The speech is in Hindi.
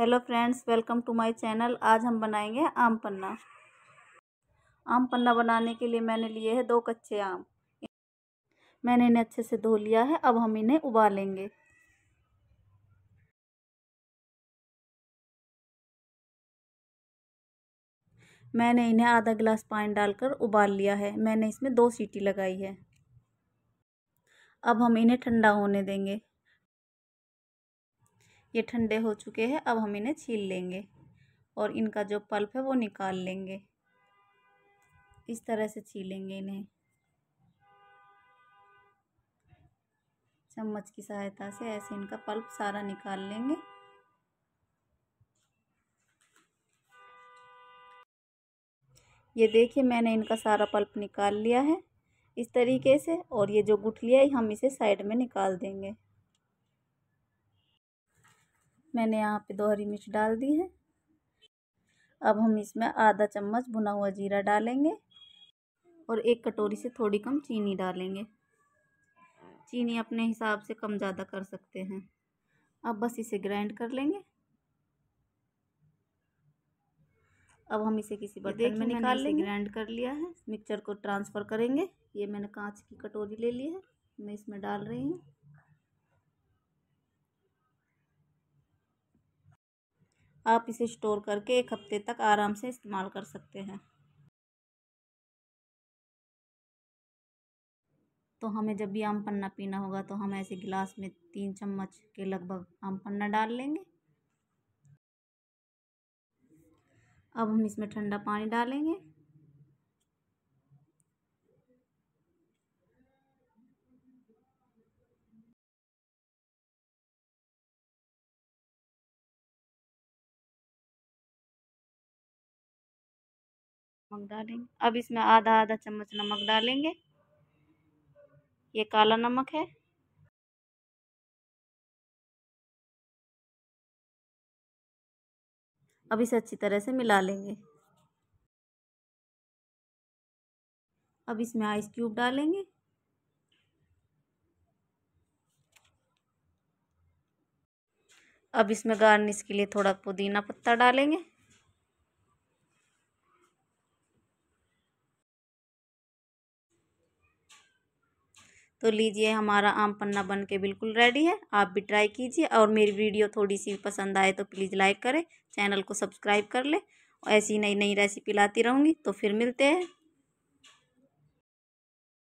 hello friends welcome to my channel आज हम बनाएंगे आम पन्ना आम पन्ना बनाने के लिए मैंने लिए है दो कच्चे आम मैंने इन्हें अच्छे से धो लिया है अब हम इन्हें उबालेंगे मैंने इन्हें आधा गिलास पानी डालकर उबाल लिया है मैंने इसमें दो सीटी लगाई है अब हम इन्हें ठंडा होने देंगे ये ठंडे हो चुके हैं अब हम इन्हें छील लेंगे और इनका जो पल्प है वो निकाल लेंगे इस तरह से छीलेंगे इन्हें चम्मच की सहायता से ऐसे इनका पल्प सारा निकाल लेंगे ये देखिए मैंने इनका सारा पल्प निकाल लिया है इस तरीके से और ये जो गुठलिया है हम इसे साइड में निकाल देंगे मैंने यहाँ पे दोहरी मिर्च डाल दी है अब हम इसमें आधा चम्मच भुना हुआ जीरा डालेंगे और एक कटोरी से थोड़ी कम चीनी डालेंगे चीनी अपने हिसाब से कम ज़्यादा कर सकते हैं अब बस इसे ग्राइंड कर लेंगे अब हम इसे किसी बर्तन में निकाल लेंगे ग्राइंड कर लिया है मिक्सचर को ट्रांसफ़र करेंगे ये मैंने कांच की कटोरी ले ली है मैं इसमें डाल रही हूँ आप इसे स्टोर करके एक हफ्ते तक आराम से इस्तेमाल कर सकते हैं तो हमें जब भी आम पन्ना पीना होगा तो हम ऐसे गिलास में तीन चम्मच के लगभग आम पन्ना डाल लेंगे अब हम इसमें ठंडा पानी डालेंगे नमक डालेंगे अब इसमें आधा आधा चम्मच नमक डालेंगे ये काला नमक है अब इसे अच्छी तरह से मिला लेंगे अब इसमें आइस क्यूब डालेंगे अब इसमें गार्निश के लिए थोड़ा पुदीना पत्ता डालेंगे तो लीजिए हमारा आम पन्ना बन के बिल्कुल रेडी है आप भी ट्राई कीजिए और मेरी वीडियो थोड़ी सी पसंद आए तो प्लीज़ लाइक करें चैनल को सब्सक्राइब कर लें ऐसी नई नई रेसिपी लाती रहूँगी तो फिर मिलते हैं